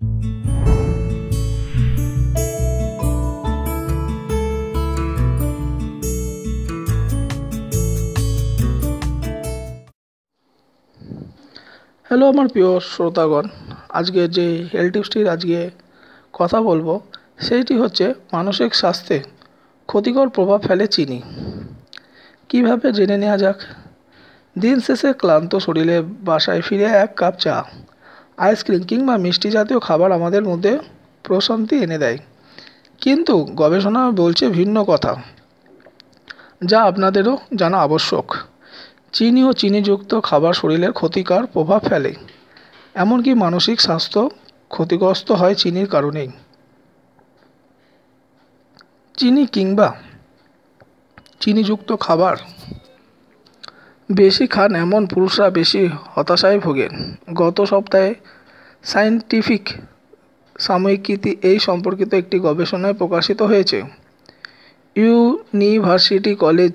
hello আমার প্রিয় শ্রোতাগণ আজকে যে হেলথ টিপসটির আজকে কথা বলবো সেইটি হচ্ছে মানসিক স্বাস্থ্যে ক্ষতিকর প্রভাব ফেলে চিনি কিভাবে জেনে নেওয়া যাক দিন শেষে ক্লান্ত শরীরে বাসায় ফিরে এক কাপ চা আইসক্রিম কিংবা মিষ্টি জাতীয় খাবার আমাদের মধ্যে প্রশান্তি এনে দেয় কিন্তু গবেষণা বলছে ভিন্ন কথা যা আপনাদেরও জানা আবশ্যক চিনি ও চিনিযুক্ত খাবার শরীরের ক্ষতিকর প্রভাব ফেলে এমনকি মানসিক স্বাস্থ্য ক্ষতিগ্রস্ত হয় চিনির কারণেই চিনি কিংবা চিনিযুক্ত খাবার বেশি খান এমন পুরুষরা বেশি হতাশায় ভোগেন গত সপ্তাহে সায়েন্টিফিক সাময়িকীতি এই সম্পর্কিত একটি গবেষণায় প্রকাশিত হয়েছে ইউনিভার্সিটি কলেজ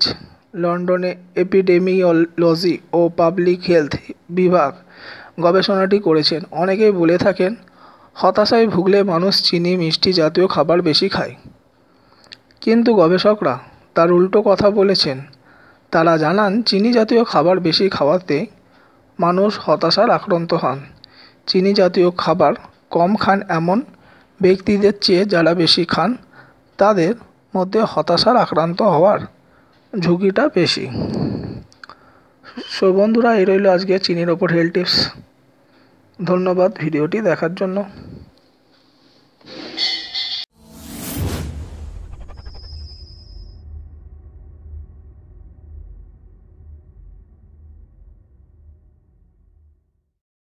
লন্ডনে এপিডেমিওলজি ও পাবলিক হেলথ বিভাগ গবেষণাটি করেছেন অনেকেই বলে থাকেন হতাশায় ভুগলে মানুষ চিনি মিষ্টি জাতীয় খাবার বেশি খায় কিন্তু গবেষকরা তার উল্টো কথা বলেছেন তারা জানান চিনি জাতীয় খাবার বেশি খাওয়াতে মানুষ হতাশার আক্রান্ত হন চিনি জাতীয় খাবার কম খান এমন ব্যক্তিদের চেয়ে যারা বেশি খান তাদের মধ্যে হতাশার আক্রান্ত হওয়ার ঝুঁকিটা বেশি সো বন্ধুরা এই রইল আজকে চিনির ওপর হেলথ টিপস ধন্যবাদ ভিডিওটি দেখার জন্য